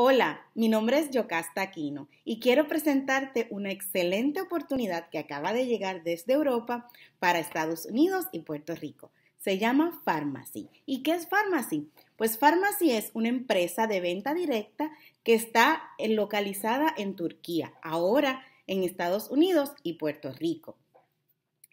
Hola, mi nombre es Yocasta Aquino y quiero presentarte una excelente oportunidad que acaba de llegar desde Europa para Estados Unidos y Puerto Rico. Se llama Pharmacy. ¿Y qué es Pharmacy? Pues Pharmacy es una empresa de venta directa que está eh, localizada en Turquía, ahora en Estados Unidos y Puerto Rico.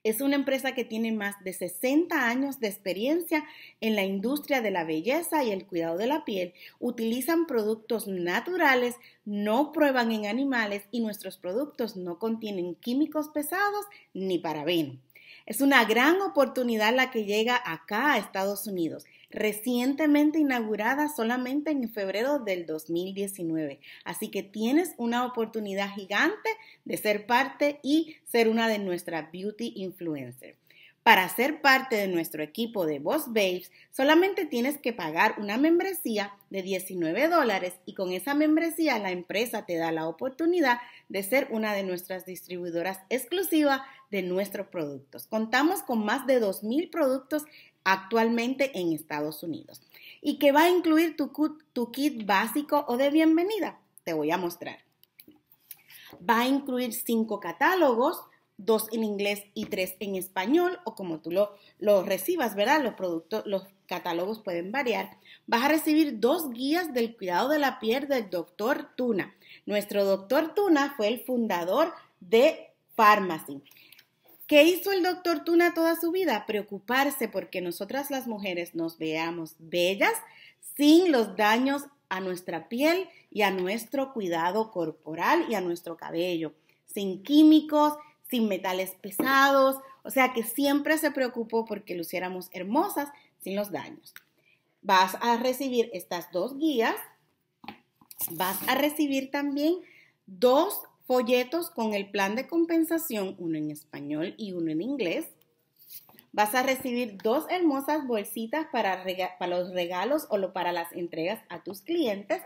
Es una empresa que tiene más de 60 años de experiencia en la industria de la belleza y el cuidado de la piel. Utilizan productos naturales, no prueban en animales y nuestros productos no contienen químicos pesados ni parabeno. Es una gran oportunidad la que llega acá a Estados Unidos, recientemente inaugurada solamente en febrero del 2019. Así que tienes una oportunidad gigante de ser parte y ser una de nuestras beauty influencers. Para ser parte de nuestro equipo de Boss Babes, solamente tienes que pagar una membresía de 19 dólares y con esa membresía la empresa te da la oportunidad de ser una de nuestras distribuidoras exclusivas de nuestros productos. Contamos con más de 2.000 productos actualmente en Estados Unidos y que va a incluir tu, tu kit básico o de bienvenida. Te voy a mostrar. Va a incluir cinco catálogos, dos en inglés y tres en español, o como tú lo, recibas, ¿verdad? Los productos, los catálogos pueden variar. Vas a recibir dos guías del cuidado de la piel del doctor Tuna. Nuestro doctor Tuna fue el fundador de Pharmacy. ¿Qué hizo el doctor Tuna toda su vida? Preocuparse porque nosotras las mujeres nos veamos bellas sin los daños a nuestra piel y a nuestro cuidado corporal y a nuestro cabello, sin químicos, sin metales pesados, o sea que siempre se preocupó porque luciéramos hermosas sin los daños. Vas a recibir estas dos guías, vas a recibir también dos folletos con el plan de compensación, uno en español y uno en inglés. Vas a recibir dos hermosas bolsitas para, los regalos o para las entregas a tus clientes.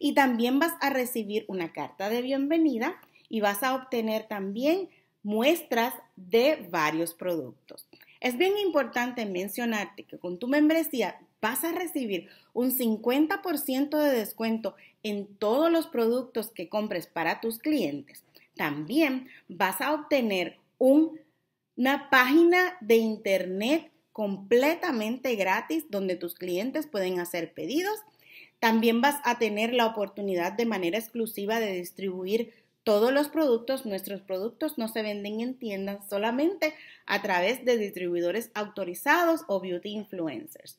Y también vas a recibir una carta de bienvenida y vas a obtener también muestras de varios productos. Es bien importante mencionarte que con tu membresía vas a recibir un 50% de descuento en todos los productos que compres para tus clientes. También vas a obtener una página de internet completamente gratis donde tus clientes pueden hacer pedidos. También vas a tener la oportunidad de manera exclusiva de distribuir todos los productos, nuestros productos no se venden en tiendas solamente a través de distribuidores autorizados o beauty influencers.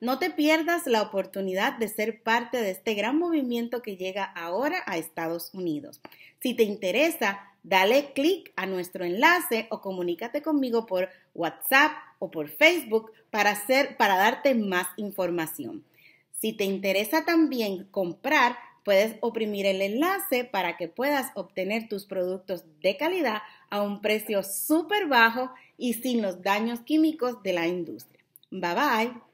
No te pierdas la oportunidad de ser parte de este gran movimiento que llega ahora a Estados Unidos. Si te interesa, dale clic a nuestro enlace o comunícate conmigo por WhatsApp o por Facebook para, para darte más información. Si te interesa también comprar, Puedes oprimir el enlace para que puedas obtener tus productos de calidad a un precio súper bajo y sin los daños químicos de la industria. Bye bye.